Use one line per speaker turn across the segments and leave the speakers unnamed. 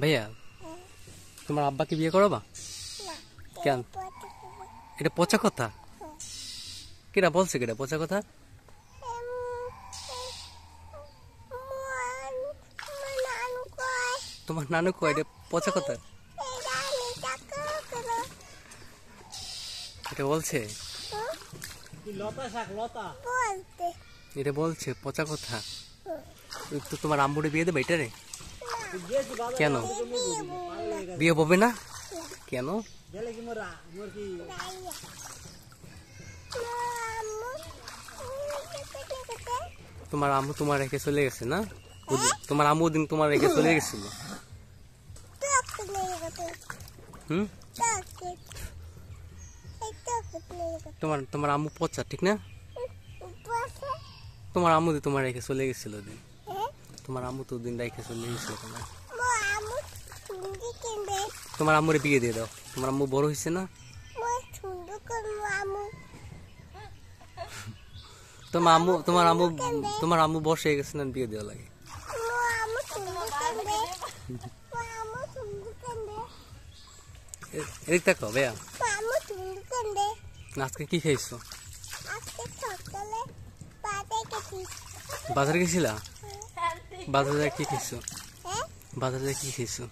ভাইয়া তোমার আব্বাকে বিয়ে করবা কেন এটা পচা কথা কেটা বলছে কেটা পচা কথা তোমার নানু কয় এটা পচা কথা এটা বলছে এটা বলছে পচা কথা তো তোমার আম্বুরে বিয়ে দেবে এটা রে কেন বিয়ে হবে না কেন তোমার আম্মু তোমার রেখে চলে গেছে না তোমার আম্মু দিন তোমার রেখে চলে গেছিল তোমার তোমার আম্মু পচা ঠিক না তোমার আম্মু তোমার রেখে চলে গেছিল দিন তোমার আম্মু তো দিন রাইখে চলে গেছিল তোমার তোমার আম্মুরে বিয়ে দিয়ে দাও তোমার আম্মু বড় হয়েছে না তোমার আম্মু তোমার আম্মু তোমার আম্মু বসে গেছে না বিয়ে দেওয়া লাগে এদিক দেখো বেয়া আজকে কি খাইছো বাজারে গেছিলা বাজারে কি খেয়েছো বাজার যায় কি খেয়েছো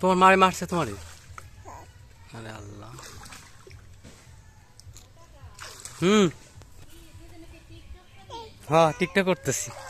তোমার মারে মারছে তোমারই আরে আল্লাহ হুম হ্যাঁ টিকটক করতেছি